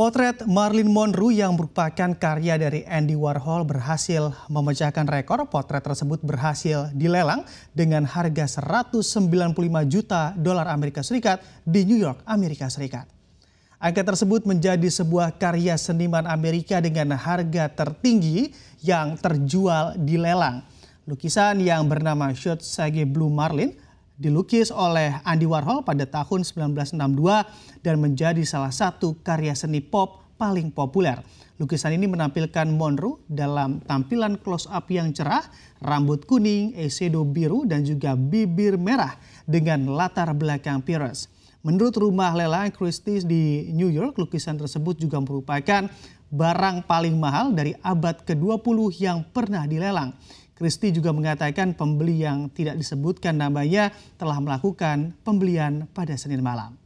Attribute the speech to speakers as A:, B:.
A: Potret Marlin Monroe yang merupakan karya dari Andy Warhol berhasil memecahkan rekor. Potret tersebut berhasil dilelang dengan harga 195 juta dolar Amerika Serikat di New York, Amerika Serikat. Angka tersebut menjadi sebuah karya seniman Amerika dengan harga tertinggi yang terjual dilelang. Lukisan yang bernama Shot Sage Blue Marlin dilukis oleh Andy Warhol pada tahun 1962 dan menjadi salah satu karya seni pop paling populer. Lukisan ini menampilkan Monroe dalam tampilan close up yang cerah, rambut kuning, esedo biru dan juga bibir merah dengan latar belakang piras. Menurut rumah lelang Christie's di New York, lukisan tersebut juga merupakan barang paling mahal dari abad ke-20 yang pernah dilelang. Kristi juga mengatakan pembeli yang tidak disebutkan namanya telah melakukan pembelian pada Senin malam.